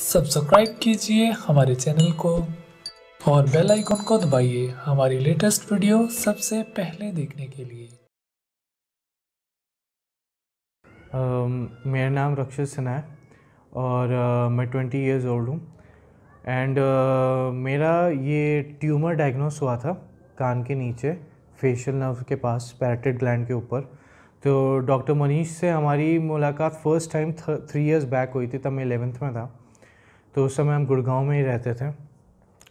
subscribe कीजिए हमारे channel को और बेल आइकन को दबाइए हमारी लेटेस्ट वीडियो सबसे पहले देखने के लिए uh, मेरा नाम रक्षित सिन्हा है और uh, मैं ट्वेंटी इयर्स ओल्ड हूँ एंड uh, मेरा ये ट्यूमर डायग्नोस हुआ था कान के नीचे फेशियल नर्व के पास पैरेटेड ग्लैंड के ऊपर तो डॉक्टर मनीष से हमारी मुलाकात first time three years back हुई थी तब मैं एलेवेंथ में था तो उस समय हम गुड़गांव में ही रहते थे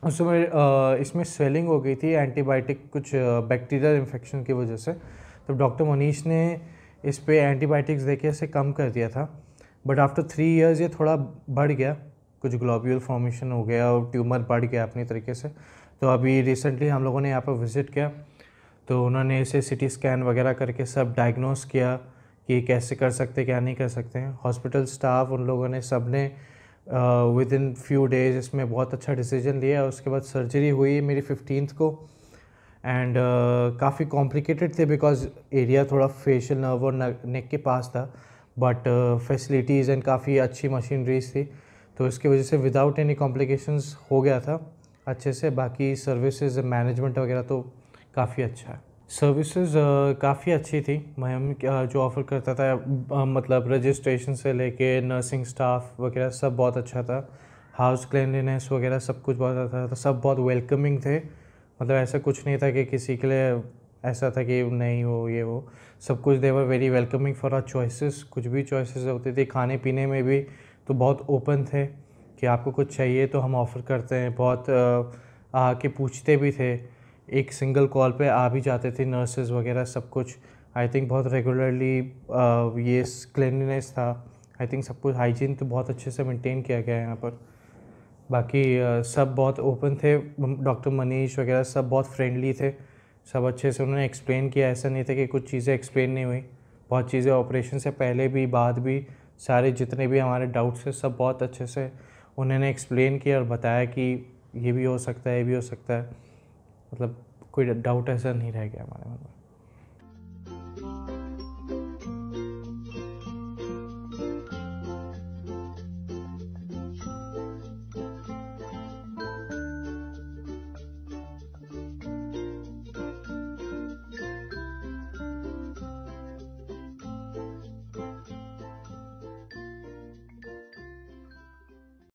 उस समय इसमें स्वेलिंग हो गई थी एंटीबायोटिक कुछ बैक्टीरियल इन्फेक्शन की वजह से तो डॉक्टर मनीष ने इस पर एंटीबायोटिक्स दे इसे कम कर दिया था बट आफ्टर थ्री ईयर्स ये थोड़ा बढ़ गया कुछ ग्लोब्यूल फॉर्मेशन हो गया और ट्यूमर बढ़ गया अपनी तरीके से तो अभी रिसेंटली हम लोगों ने यहाँ पर विज़िट किया तो उन्होंने इसे सिटी स्कैन वगैरह करके सब डायग्नोस किया कि कैसे कर सकते क्या नहीं कर सकते हॉस्पिटल स्टाफ उन लोगों ने सब ने विद इन फ्यू डेज इसमें बहुत अच्छा डिसीजन लिया उसके बाद सर्जरी हुई मेरी फिफ्टीन को एंड uh, काफ़ी कॉम्प्लिकेटेड थे बिकॉज एरिया थोड़ा फेशियल नर्व और नेक के पास था बट फैसिलिटीज़ एंड काफ़ी अच्छी मशीनरीज थी तो इसकी वजह से विदाउट एनी कॉम्प्लिकेशंस हो गया था अच्छे से बाकी सर्विसेज मैनेजमेंट वगैरह तो काफ़ी अच्छा है सर्विसेज uh, काफ़ी अच्छी थी मैम जो ऑफ़र करता था मतलब रजिस्ट्रेशन से लेके नर्सिंग स्टाफ वगैरह सब बहुत अच्छा था हाउस क्लिनलीनेस वगैरह सब कुछ बहुत अच्छा था सब बहुत वेलकमिंग थे मतलब ऐसा कुछ नहीं था कि किसी के लिए ऐसा था कि नहीं हो ये हो सब कुछ they were very welcoming for our choices कुछ भी चॉइसेस होती थी खाने पीने में भी तो बहुत ओपन थे कि आपको कुछ चाहिए तो हम ऑफ़र करते हैं बहुत आके पूछते भी थे एक सिंगल कॉल पे आ भी जाते थे नर्सेज वगैरह सब कुछ आई थिंक बहुत रेगुलरली ये क्लिनलीनेस था आई थिंक सब कुछ हाइजीन तो बहुत अच्छे से मेंटेन किया गया है यहाँ पर बाकी सब बहुत ओपन थे डॉक्टर मनीष वगैरह सब बहुत फ्रेंडली थे सब अच्छे से उन्होंने एक्सप्लेन किया ऐसा नहीं था कि कुछ चीज़ें एक्सप्लेन नहीं हुई बहुत चीज़ें ऑपरेशन से पहले भी बाद भी सारे जितने भी हमारे डाउट्स थे सब बहुत अच्छे से उन्होंने एक्सप्लेन किया और बताया कि ये भी हो सकता है ये भी हो सकता है मतलब कोई डाउट ऐसा नहीं रह गया हमारे मन में